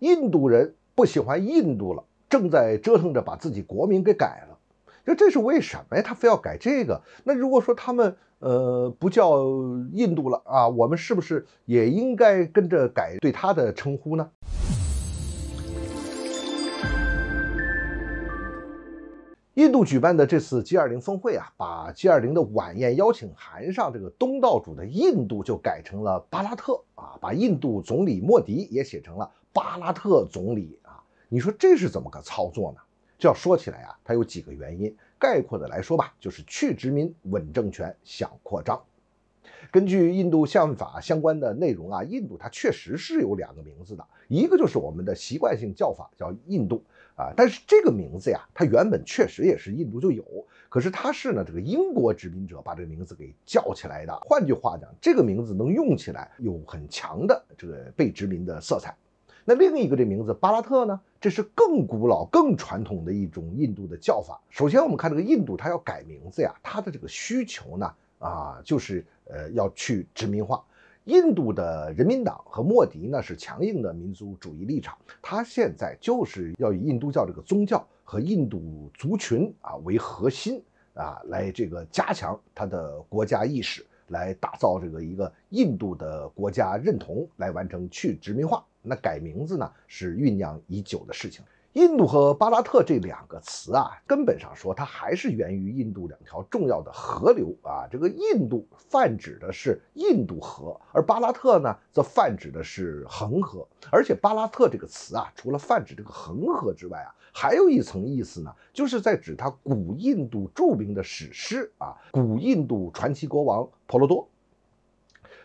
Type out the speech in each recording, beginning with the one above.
印度人不喜欢印度了，正在折腾着把自己国名给改了。就这是为什么呀？他非要改这个？那如果说他们呃不叫印度了啊，我们是不是也应该跟着改对他的称呼呢？印度举办的这次 G20 峰会啊，把 G20 的晚宴邀请函上这个东道主的印度就改成了巴拉特啊，把印度总理莫迪也写成了。巴拉特总理啊，你说这是怎么个操作呢？这要说起来啊，它有几个原因。概括的来说吧，就是去殖民、稳政权、想扩张。根据印度宪法相关的内容啊，印度它确实是有两个名字的，一个就是我们的习惯性叫法叫印度啊，但是这个名字呀，它原本确实也是印度就有，可是它是呢，这个英国殖民者把这个名字给叫起来的。换句话讲，这个名字能用起来有很强的这个被殖民的色彩。那另一个这名字巴拉特呢？这是更古老、更传统的一种印度的叫法。首先，我们看这个印度，它要改名字呀，它的这个需求呢，啊，就是呃要去殖民化。印度的人民党和莫迪呢是强硬的民族主义立场，他现在就是要以印度教这个宗教和印度族群啊为核心啊来这个加强他的国家意识。来打造这个一个印度的国家认同，来完成去殖民化。那改名字呢，是酝酿已久的事情。印度和巴拉特这两个词啊，根本上说，它还是源于印度两条重要的河流啊。这个印度泛指的是印度河，而巴拉特呢，则泛指的是恒河。而且巴拉特这个词啊，除了泛指这个恒河之外啊，还有一层意思呢，就是在指它古印度著名的史诗啊，古印度传奇国王婆罗多。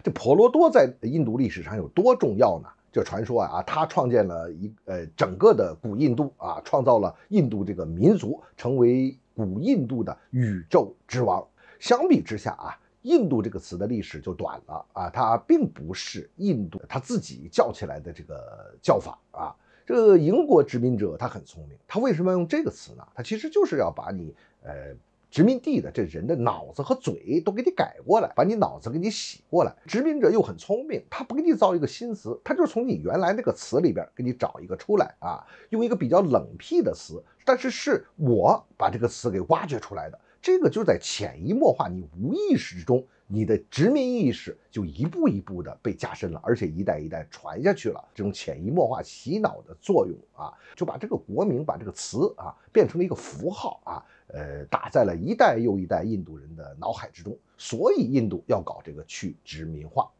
这婆罗多在印度历史上有多重要呢？这传说啊啊，他创建了一呃整个的古印度啊，创造了印度这个民族，成为古印度的宇宙之王。相比之下啊，印度这个词的历史就短了啊，它并不是印度他自己叫起来的这个叫法啊。这个英国殖民者他很聪明，他为什么要用这个词呢？他其实就是要把你呃。殖民地的这人的脑子和嘴都给你改过来，把你脑子给你洗过来。殖民者又很聪明，他不给你造一个新词，他就从你原来那个词里边给你找一个出来啊，用一个比较冷僻的词，但是是我把这个词给挖掘出来的，这个就在潜移默化，你无意识之中。你的殖民意识就一步一步地被加深了，而且一代一代传下去了。这种潜移默化洗脑的作用啊，就把这个国名把这个词啊变成了一个符号啊，呃，打在了一代又一代印度人的脑海之中。所以印度要搞这个去殖民化。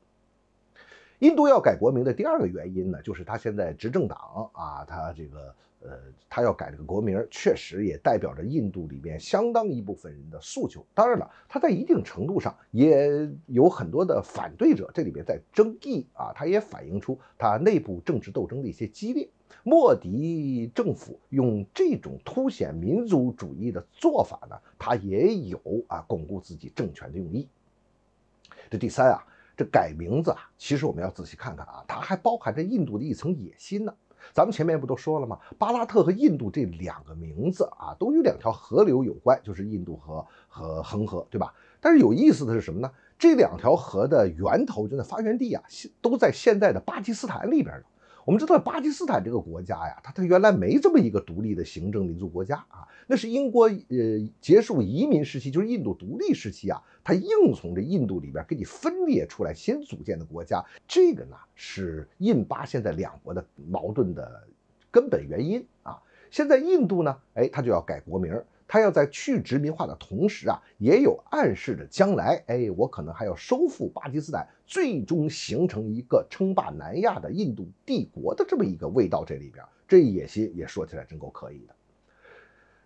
印度要改国名的第二个原因呢，就是他现在执政党啊，他这个呃，他要改这个国名，确实也代表着印度里面相当一部分人的诉求。当然了，他在一定程度上也有很多的反对者，这里面在争议啊，他也反映出他内部政治斗争的一些激烈。莫迪政府用这种凸显民族主义的做法呢，他也有啊巩固自己政权的用意。这第三啊。这改名字啊，其实我们要仔细看看啊，它还包含着印度的一层野心呢。咱们前面不都说了吗？巴拉特和印度这两个名字啊，都与两条河流有关，就是印度河和恒河，对吧？但是有意思的是什么呢？这两条河的源头，就在发源地啊，现都在现在的巴基斯坦里边呢。我们知道巴基斯坦这个国家呀，它它原来没这么一个独立的行政民族国家啊，那是英国呃结束移民时期，就是印度独立时期啊，它硬从这印度里边给你分裂出来先组建的国家，这个呢是印巴现在两国的矛盾的根本原因啊。现在印度呢，哎，它就要改国名。他要在去殖民化的同时啊，也有暗示着将来，哎，我可能还要收复巴基斯坦，最终形成一个称霸南亚的印度帝国的这么一个味道。这里边这野心也说起来真够可以的。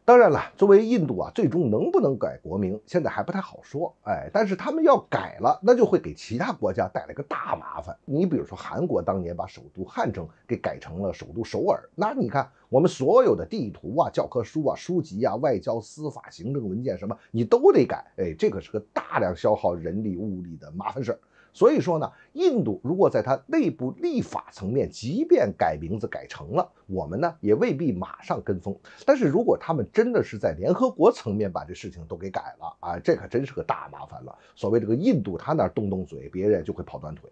当然了，作为印度啊，最终能不能改国名，现在还不太好说。哎，但是他们要改了，那就会给其他国家带来个大麻烦。你比如说韩国当年把首都汉城给改成了首都首尔，那你看我们所有的地图啊、教科书啊、书籍啊、外交、司法、行政文件什么，你都得改。哎，这可是个大量消耗人力物力的麻烦事儿。所以说呢，印度如果在它内部立法层面，即便改名字改成了，我们呢也未必马上跟风。但是如果他们真的是在联合国层面把这事情都给改了啊，这可真是个大麻烦了。所谓这个印度，他那动动嘴，别人就会跑断腿。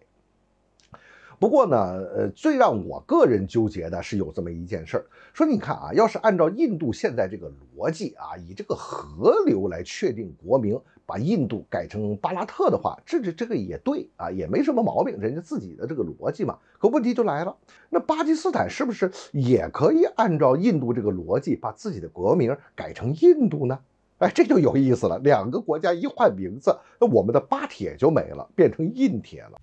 不过呢，呃，最让我个人纠结的是有这么一件事儿，说你看啊，要是按照印度现在这个逻辑啊，以这个河流来确定国名，把印度改成巴拉特的话，这这这个也对啊，也没什么毛病，人家自己的这个逻辑嘛。可问题就来了，那巴基斯坦是不是也可以按照印度这个逻辑，把自己的国名改成印度呢？哎，这就有意思了，两个国家一换名字，那我们的巴铁就没了，变成印铁了。